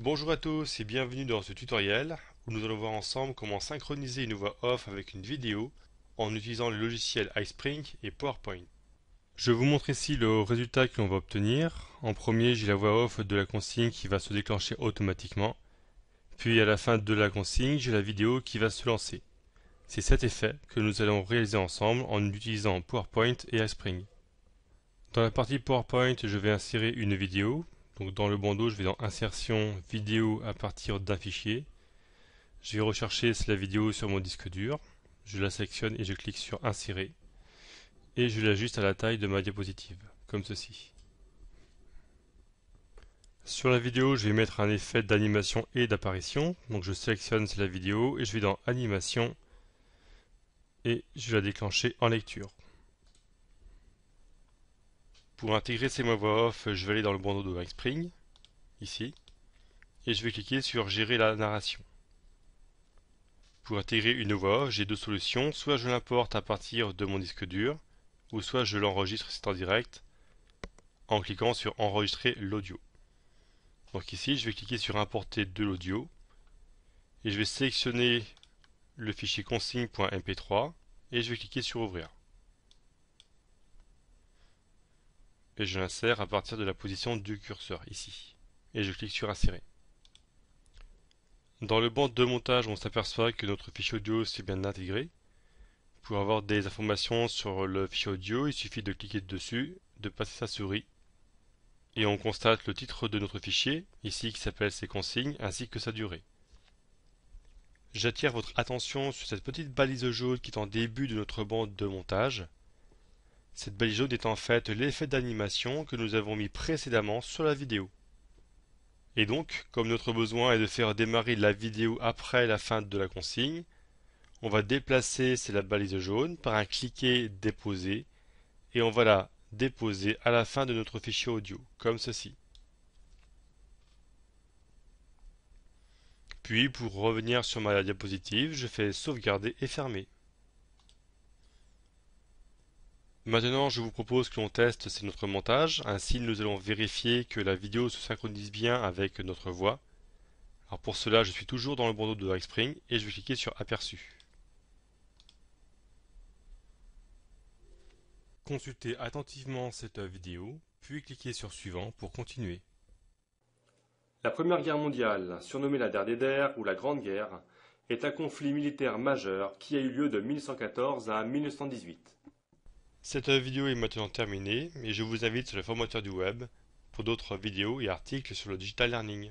Bonjour à tous et bienvenue dans ce tutoriel où nous allons voir ensemble comment synchroniser une voix off avec une vidéo en utilisant les logiciels iSpring et PowerPoint. Je vous montre ici le résultat que l'on va obtenir. En premier, j'ai la voix off de la consigne qui va se déclencher automatiquement. Puis à la fin de la consigne, j'ai la vidéo qui va se lancer. C'est cet effet que nous allons réaliser ensemble en utilisant PowerPoint et iSpring. Dans la partie PowerPoint, je vais insérer une vidéo dans le bandeau, je vais dans Insertion vidéo à partir d'un fichier. Je vais rechercher la vidéo sur mon disque dur. Je la sélectionne et je clique sur Insérer. Et je l'ajuste à la taille de ma diapositive, comme ceci. Sur la vidéo, je vais mettre un effet d'animation et d'apparition. Donc je sélectionne la vidéo et je vais dans Animation et je vais la déclencher en lecture. Pour intégrer ces mots voix off, je vais aller dans le bandeau de Spring, ici, et je vais cliquer sur Gérer la narration. Pour intégrer une voix off, j'ai deux solutions, soit je l'importe à partir de mon disque dur, ou soit je l'enregistre c'est en direct en cliquant sur enregistrer l'audio. Donc ici, je vais cliquer sur importer de l'audio et je vais sélectionner le fichier consigne.mp3 et je vais cliquer sur ouvrir. et je l'insère à partir de la position du curseur ici. Et je clique sur insérer. Dans le banc de montage, on s'aperçoit que notre fichier audio s'est bien intégré. Pour avoir des informations sur le fichier audio, il suffit de cliquer dessus, de passer sa souris, et on constate le titre de notre fichier, ici qui s'appelle ses consignes, ainsi que sa durée. J'attire votre attention sur cette petite balise jaune qui est en début de notre bande de montage. Cette jaune est en fait l'effet d'animation que nous avons mis précédemment sur la vidéo. Et donc, comme notre besoin est de faire démarrer la vidéo après la fin de la consigne, on va déplacer cette la balise jaune par un cliquet « déposer et on va la déposer à la fin de notre fichier audio, comme ceci. Puis pour revenir sur ma diapositive, je fais sauvegarder et fermer. Maintenant, je vous propose que l'on teste notre montage. Ainsi, nous allons vérifier que la vidéo se synchronise bien avec notre voix. Alors pour cela, je suis toujours dans le bandeau de Spring et je vais cliquer sur Aperçu. Consultez attentivement cette vidéo, puis cliquez sur Suivant pour continuer. La Première Guerre mondiale, surnommée la Guerre ou la Grande Guerre, est un conflit militaire majeur qui a eu lieu de 1914 à 1918. Cette vidéo est maintenant terminée et je vous invite sur le formateur du web pour d'autres vidéos et articles sur le digital learning.